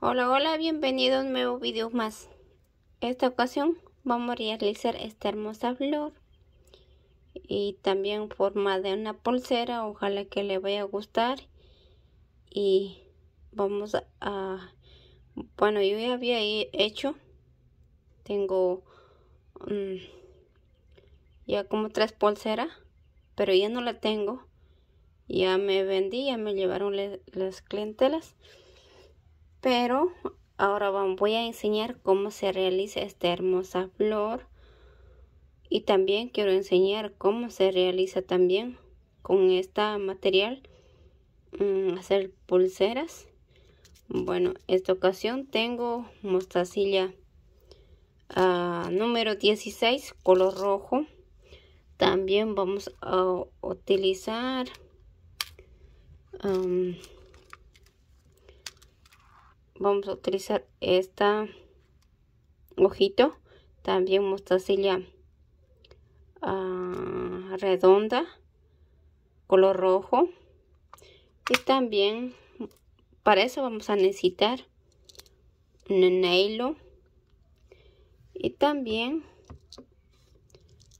Hola, hola, bienvenidos a un nuevo video más. Esta ocasión vamos a realizar esta hermosa flor y también forma de una pulsera, ojalá que le vaya a gustar y vamos a, bueno, yo ya había hecho, tengo mm, ya como tres pulseras, pero ya no la tengo, ya me vendí, ya me llevaron las clientelas pero ahora voy a enseñar cómo se realiza esta hermosa flor y también quiero enseñar cómo se realiza también con este material mm, hacer pulseras bueno esta ocasión tengo mostacilla ah, número 16 color rojo también vamos a utilizar vamos a utilizar esta ojito también mostacilla ah, redonda color rojo y también para eso vamos a necesitar un anhelo y también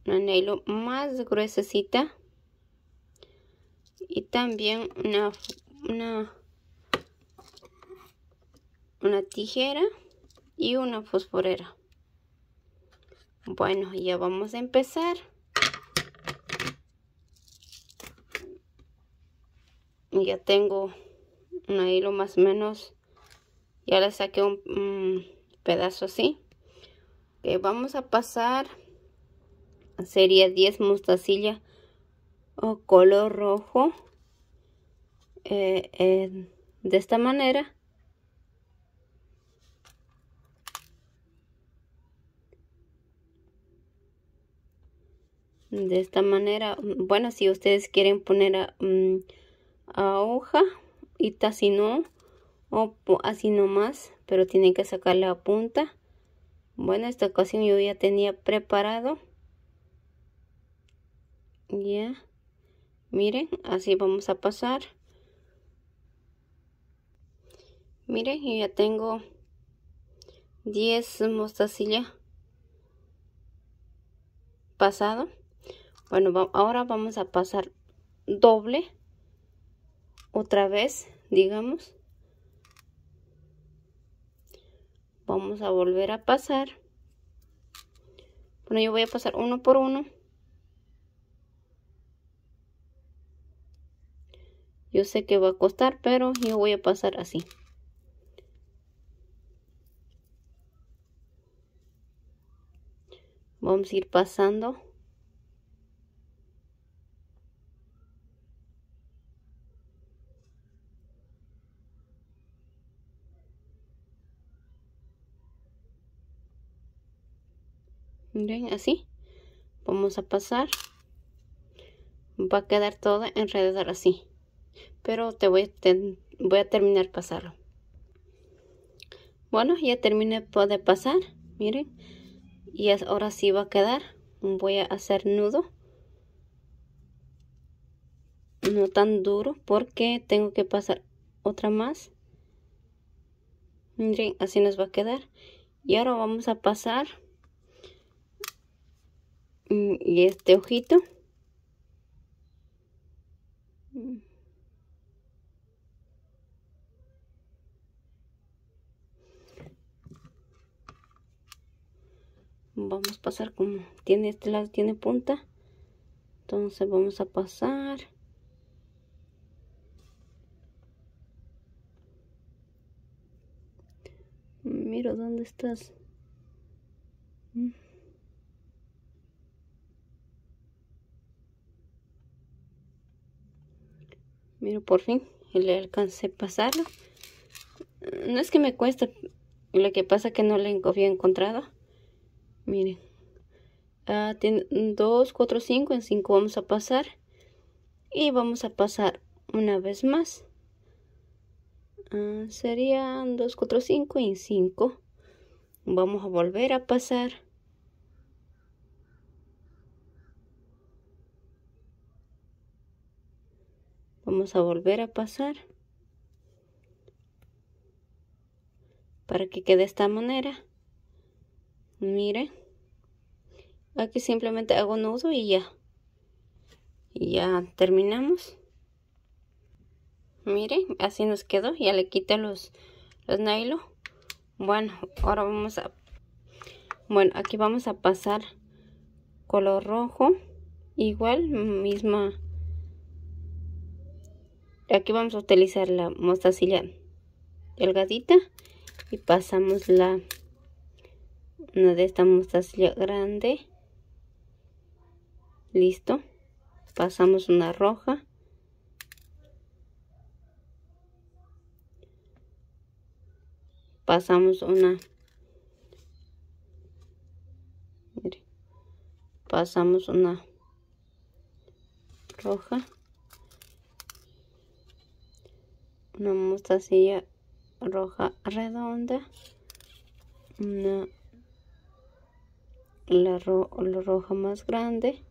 un anhelo más gruesecita y también una, una una tijera y una fosforera. Bueno, ya vamos a empezar. Ya tengo un hilo más o menos. Ya le saqué un, pedazo así. que vamos a pasar. Sería 10 mostacillas o color rojo. Eh, de esta manera de esta manera bueno si ustedes quieren poner a, mm, hoja y tacino no o así nomás pero tienen que sacar la punta bueno esta ocasión yo ya tenía preparado ya miren así vamos a pasar miren yo ya tengo 10 mostacillas pasado bueno ahora vamos a pasar doble otra vez digamos vamos a volver a pasar bueno yo voy a pasar uno por uno yo sé que va a costar pero yo voy a pasar así vamos a ir pasando miren así vamos a pasar va a quedar todo enredado así pero te voy, te voy a terminar pasarlo bueno ya terminé de pasar miren y ahora sí va a quedar voy a hacer nudo no tan duro porque tengo que pasar otra más miren así nos va a quedar y ahora vamos a pasar Mm, y este ojito vamos a pasar como tiene este lado tiene punta entonces vamos a pasar miro dónde estás por fin le alcancé a pasarlo. No es que me cueste, lo que pasa que no le había encontrado. Miren. Ah, tiene 2, 4, 5. En 5 vamos a pasar. Y vamos a pasar una vez más. Ah, serían 2, 4, 5 en 5. Vamos a volver a pasar. vamos a volver a pasar para que quede esta manera mire aquí simplemente hago nudo y ya y ya terminamos miren así nos quedó ya le quité los los nylon bueno ahora vamos a bueno aquí vamos a pasar color rojo igual misma aquí vamos a utilizar la mostacilla delgadita y pasamos la una de esta mostacilla grande listo pasamos una roja pasamos una pasamos una roja una mostacilla roja redonda, una la, roja más grande.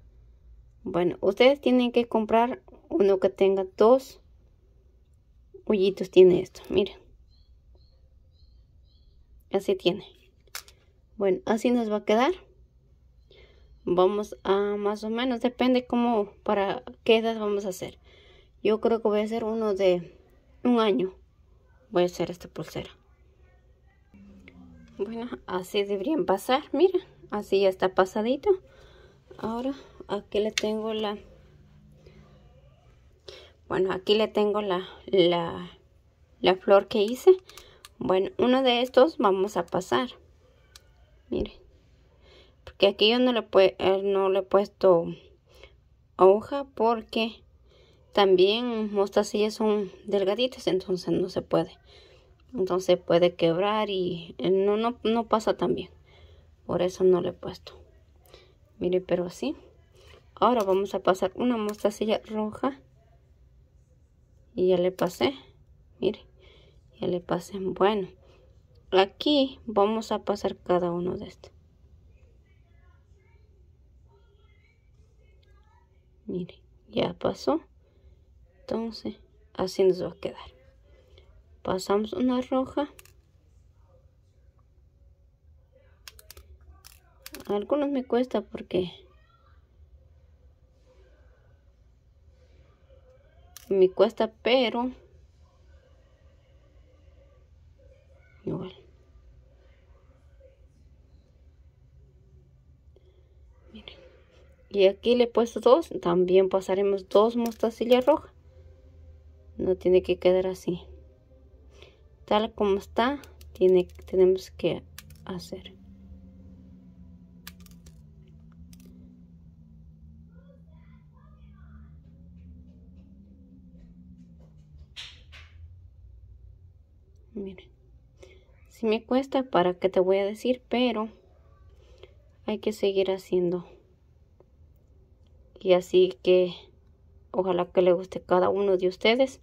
Bueno, ustedes tienen que comprar uno que tenga dos hoyitos. Tiene esto, miren. Así tiene. Bueno, así nos va a quedar. Vamos a más o menos, depende como para qué edad vamos a hacer. Yo creo que voy a hacer uno de un año voy a hacer esta pulsera bueno así deberían pasar mira así ya está pasadito ahora aquí le tengo la bueno aquí le tengo la la, la flor que hice bueno uno de estos vamos a pasar mire porque aquí yo no le, eh, no le he puesto hoja porque también mostacillas son delgaditas, entonces no se puede. Entonces puede quebrar y eh, no, no, no pasa tan bien. Por eso no le he puesto. Mire, pero así. Ahora vamos a pasar una mostacilla roja. Y ya le pasé. Mire, ya le pasé. Bueno, aquí vamos a pasar cada uno de estos. Mire, ya pasó entonces así nos va a quedar pasamos una roja algunos me cuesta porque me cuesta pero igual miren y aquí le he puesto dos también pasaremos dos mostacillas rojas no tiene que quedar así tal como está tiene, tenemos que hacer miren si me cuesta para qué te voy a decir pero hay que seguir haciendo y así que Ojalá que le guste cada uno de ustedes.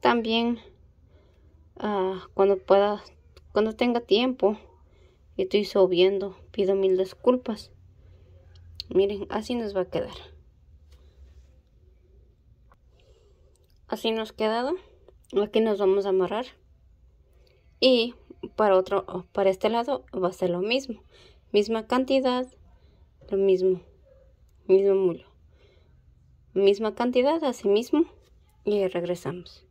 También ah, cuando pueda, cuando tenga tiempo y estoy subiendo, pido mil disculpas. Miren, así nos va a quedar. Así nos quedado. Aquí nos vamos a amarrar. Y para otro, para este lado va a ser lo mismo. Misma cantidad, lo mismo, mismo mulo misma cantidad, así mismo, y regresamos.